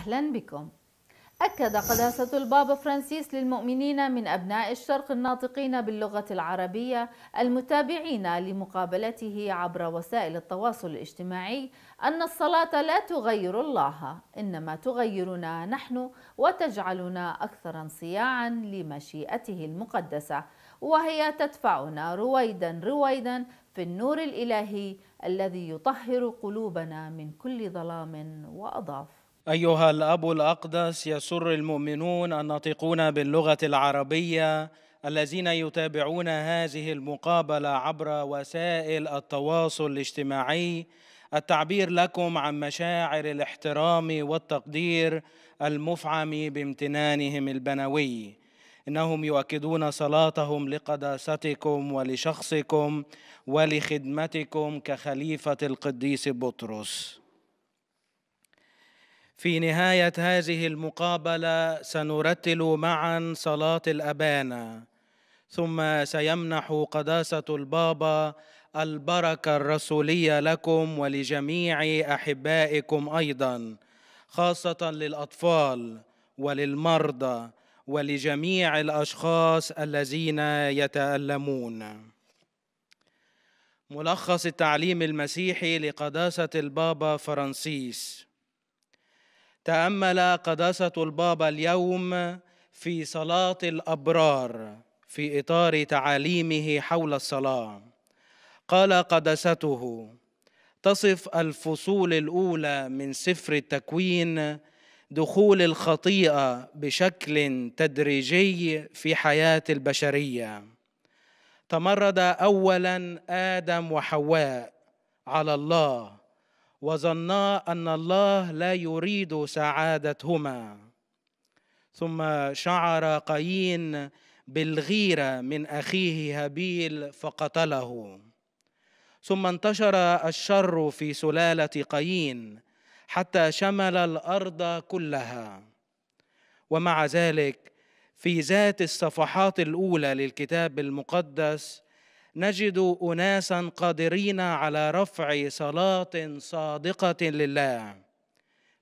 أهلا بكم أكد قداسة البابا فرانسيس للمؤمنين من أبناء الشرق الناطقين باللغة العربية المتابعين لمقابلته عبر وسائل التواصل الاجتماعي أن الصلاة لا تغير الله إنما تغيرنا نحن وتجعلنا أكثر انصياعا لمشيئته المقدسة وهي تدفعنا رويدا رويدا في النور الإلهي الذي يطهر قلوبنا من كل ظلام وأضاف أيها الأب الأقدس يسر المؤمنون الناطقون باللغة العربية الذين يتابعون هذه المقابلة عبر وسائل التواصل الاجتماعي التعبير لكم عن مشاعر الاحترام والتقدير المفعم بامتنانهم البنوي انهم يؤكدون صلاتهم لقداستكم ولشخصكم ولخدمتكم كخليفه القديس بطرس في نهاية هذه المقابلة سنرتل معا صلاة الأبانة ثم سيمنح قداسة البابا البركة الرسولية لكم ولجميع أحبائكم أيضا خاصة للأطفال وللمرضى ولجميع الأشخاص الذين يتألمون ملخص التعليم المسيحي لقداسة البابا فرانسيس تامل قداسه البابا اليوم في صلاه الابرار في اطار تعاليمه حول الصلاه قال قدسته تصف الفصول الاولى من سفر التكوين دخول الخطيئه بشكل تدريجي في حياه البشريه تمرد اولا ادم وحواء على الله وظنا ان الله لا يريد سعادتهما ثم شعر قايين بالغيره من اخيه هابيل فقتله ثم انتشر الشر في سلاله قايين حتى شمل الارض كلها ومع ذلك في ذات الصفحات الاولى للكتاب المقدس نجد اناسا قادرين على رفع صلاه صادقه لله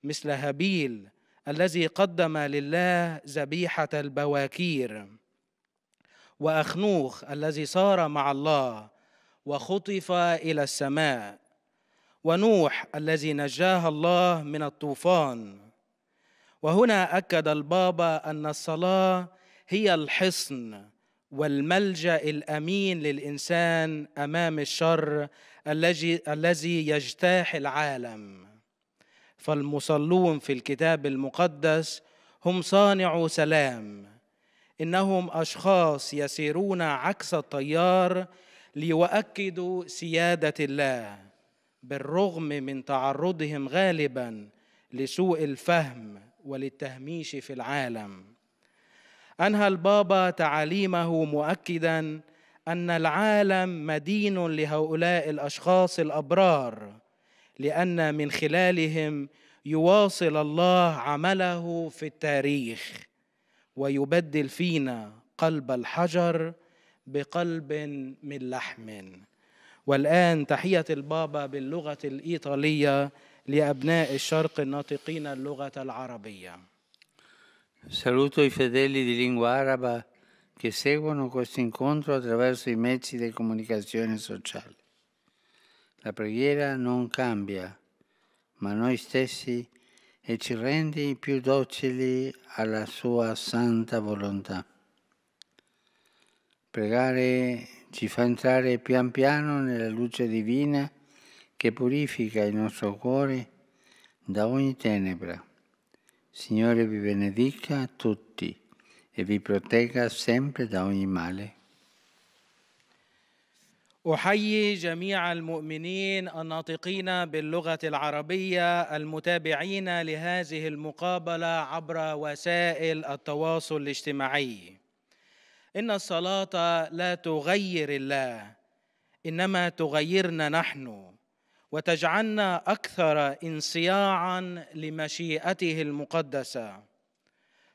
مثل هابيل الذي قدم لله ذبيحه البواكير واخنوخ الذي صار مع الله وخطف الى السماء ونوح الذي نجاه الله من الطوفان وهنا اكد البابا ان الصلاه هي الحصن والملجا الامين للانسان امام الشر الذي يجتاح العالم فالمصلون في الكتاب المقدس هم صانعو سلام انهم اشخاص يسيرون عكس التيار ليؤكدوا سياده الله بالرغم من تعرضهم غالبا لسوء الفهم وللتهميش في العالم انهى البابا تعاليمه مؤكدا ان العالم مدين لهؤلاء الاشخاص الابرار لان من خلالهم يواصل الله عمله في التاريخ ويبدل فينا قلب الحجر بقلب من لحم والان تحيه البابا باللغه الايطاليه لابناء الشرق الناطقين اللغه العربيه Saluto i fedeli di lingua araba che seguono questo incontro attraverso i mezzi di comunicazione sociale. La preghiera non cambia, ma noi stessi e ci rende più docili alla sua santa volontà. Pregare ci fa entrare pian piano nella luce divina che purifica il nostro cuore da ogni tenebra. Signore vi benedica a tutti e vi protegga sempre da ogni male. احيي جميع المؤمنين الناطقين باللغه العربيه المتابعين لهذه المقابله عبر وسائل التواصل الاجتماعي ان الصلاه لا تغير الله انما تغيرنا نحن وتجعلنا اكثر انصياعا لمشيئته المقدسه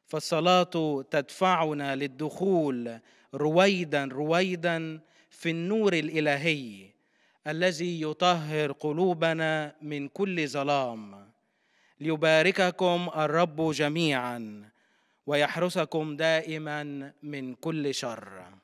فالصلاه تدفعنا للدخول رويدا رويدا في النور الالهي الذي يطهر قلوبنا من كل ظلام ليبارككم الرب جميعا ويحرسكم دائما من كل شر